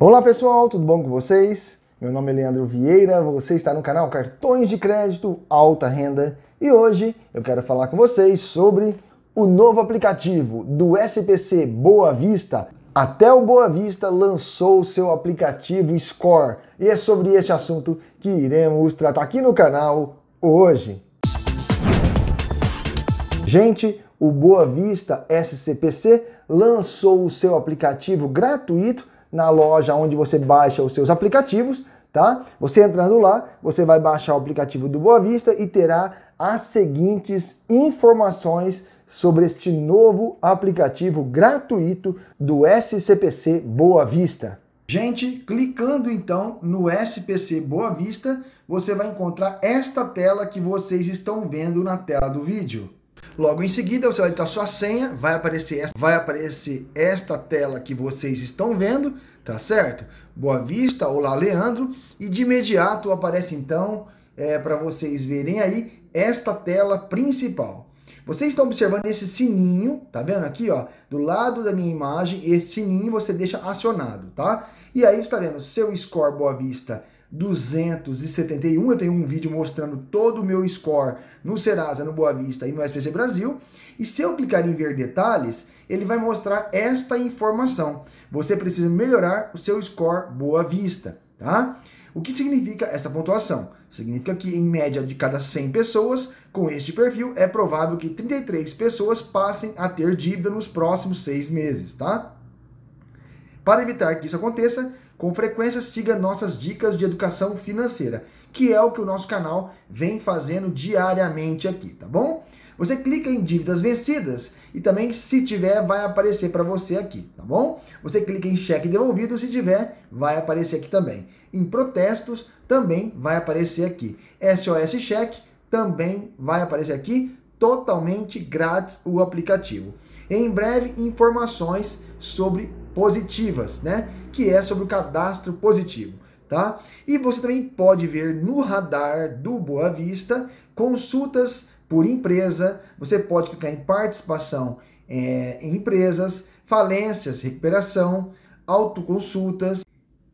Olá pessoal, tudo bom com vocês? Meu nome é Leandro Vieira, você está no canal Cartões de Crédito Alta Renda e hoje eu quero falar com vocês sobre o novo aplicativo do SPC Boa Vista. Até o Boa Vista lançou o seu aplicativo Score e é sobre este assunto que iremos tratar aqui no canal hoje. Gente, o Boa Vista SCPC lançou o seu aplicativo gratuito na loja onde você baixa os seus aplicativos, tá? Você entrando lá, você vai baixar o aplicativo do Boa Vista e terá as seguintes informações sobre este novo aplicativo gratuito do SCPC Boa Vista. Gente, clicando então no SPC Boa Vista, você vai encontrar esta tela que vocês estão vendo na tela do vídeo. Logo em seguida, você vai digitar sua senha, vai aparecer, esta, vai aparecer esta tela que vocês estão vendo, tá certo? Boa Vista, Olá Leandro, e de imediato aparece então, é, para vocês verem aí, esta tela principal. Vocês estão observando esse sininho, tá vendo aqui, ó? Do lado da minha imagem, esse sininho você deixa acionado, tá? E aí você está vendo seu score Boa Vista 271. Eu tenho um vídeo mostrando todo o meu score no Serasa, no Boa Vista e no SPC Brasil. E se eu clicar em ver detalhes, ele vai mostrar esta informação. Você precisa melhorar o seu score Boa Vista, tá? O que significa essa pontuação? Significa que em média de cada 100 pessoas com este perfil é provável que 33 pessoas passem a ter dívida nos próximos seis meses, tá? Para evitar que isso aconteça, com frequência siga nossas dicas de educação financeira, que é o que o nosso canal vem fazendo diariamente aqui, tá bom? Você clica em dívidas vencidas e também, se tiver, vai aparecer para você aqui, tá bom? Você clica em cheque devolvido, se tiver, vai aparecer aqui também. Em protestos, também vai aparecer aqui. SOS cheque também vai aparecer aqui, totalmente grátis o aplicativo. Em breve, informações sobre positivas, né? Que é sobre o cadastro positivo, tá? E você também pode ver no radar do Boa Vista consultas por empresa, você pode clicar em participação é, em empresas, falências, recuperação, autoconsultas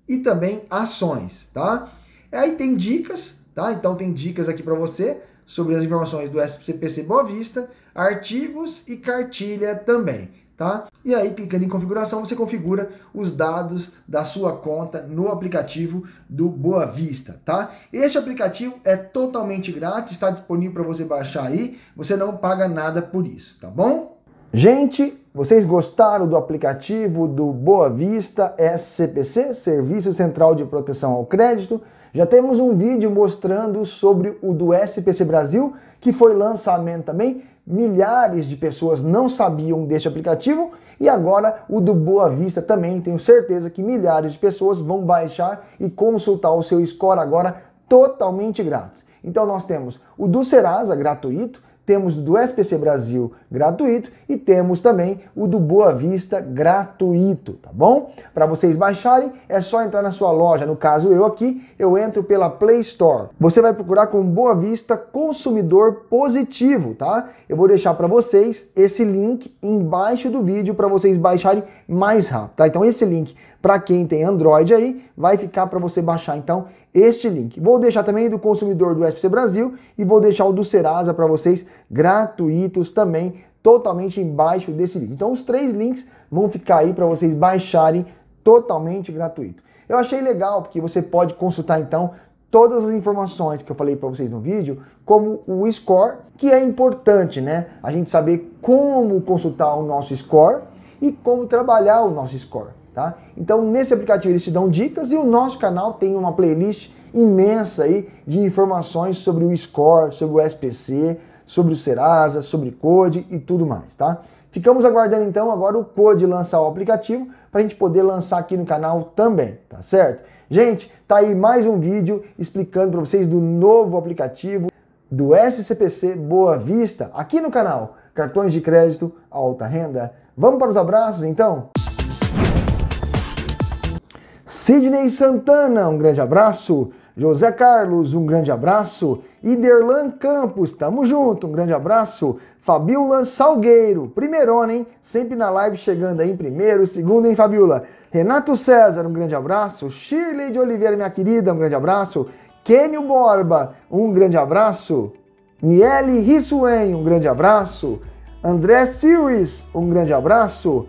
e também ações, tá? Aí tem dicas, tá? Então tem dicas aqui para você sobre as informações do SCPC Boa Vista, artigos e cartilha também tá? E aí, clicando em configuração, você configura os dados da sua conta no aplicativo do Boa Vista, tá? Este aplicativo é totalmente grátis, está disponível para você baixar aí, você não paga nada por isso, tá bom? Gente, vocês gostaram do aplicativo do Boa Vista SCPC, Serviço Central de Proteção ao Crédito? Já temos um vídeo mostrando sobre o do SPC Brasil, que foi lançamento também, milhares de pessoas não sabiam deste aplicativo e agora o do Boa Vista também tenho certeza que milhares de pessoas vão baixar e consultar o seu score agora totalmente grátis. Então nós temos o do Serasa gratuito, temos do SPC Brasil gratuito e temos também o do Boa Vista gratuito, tá bom? Para vocês baixarem, é só entrar na sua loja, no caso eu aqui, eu entro pela Play Store. Você vai procurar com Boa Vista Consumidor Positivo, tá? Eu vou deixar para vocês esse link embaixo do vídeo para vocês baixarem mais rápido, tá? Então esse link para quem tem Android aí, vai ficar para você baixar então este link. Vou deixar também do consumidor do SPC Brasil e vou deixar o do Serasa para vocês gratuitos também, totalmente embaixo desse link. Então os três links vão ficar aí para vocês baixarem totalmente gratuito. Eu achei legal porque você pode consultar então todas as informações que eu falei para vocês no vídeo, como o score, que é importante, né? A gente saber como consultar o nosso score e como trabalhar o nosso score. Tá? Então, nesse aplicativo eles te dão dicas e o nosso canal tem uma playlist imensa aí de informações sobre o score, sobre o SPC, sobre o Serasa, sobre Code e tudo mais, tá? Ficamos aguardando então agora o Code lançar o aplicativo para a gente poder lançar aqui no canal também, tá certo? Gente, tá aí mais um vídeo explicando para vocês do novo aplicativo do SCPC Boa Vista aqui no canal Cartões de Crédito Alta Renda. Vamos para os abraços então? Sidney Santana, um grande abraço. José Carlos, um grande abraço. Iderlan Campos, tamo junto, um grande abraço. Fabiola Salgueiro, primeirona, hein? Sempre na live chegando aí em primeiro, segundo, hein, Fabiola? Renato César, um grande abraço. Shirley de Oliveira, minha querida, um grande abraço. Kênio Borba, um grande abraço. Niele Rissuen, um grande abraço. André Siris, um grande abraço.